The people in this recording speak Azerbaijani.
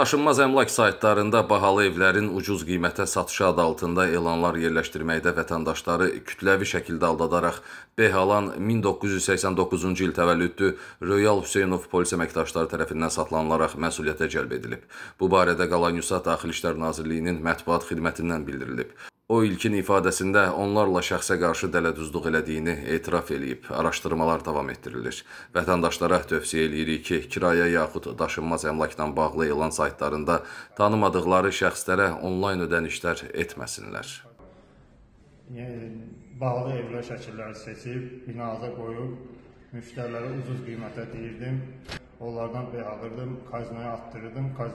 Daşınmaz əmlak saytlarında bahalı evlərin ucuz qiymətə satışı adı altında elanlar yerləşdirməkdə vətəndaşları kütləvi şəkildə aldadaraq Behalan 1989-cu il təvəllüddü Royal Hüseynov polis əməkdaşları tərəfindən satılanlaraq məsuliyyətə cəlb edilib. Bu barədə Qalanyusa Daxili İşlər Nazirliyinin mətbuat xidmətindən bildirilib. O ilkin ifadəsində onlarla şəxsə qarşı dələduzluq elədiyini etiraf eləyib. Araşdırmalar davam etdirilir. Vətəndaşlara tövsiyə eləyirik ki, kirayə yaxud daşınmaz əmlakla bağlı elan saytlarında tanımadıqları şəxslərə onlayn ödənişlər etməsinlər. Yəni, bağlı evlər şəkilləri seçib, binada qoyub, müştərilərə ucuz qiymətə deyirdim. Onlardan bey alırdım, kaznoya atdırırdım. Kazn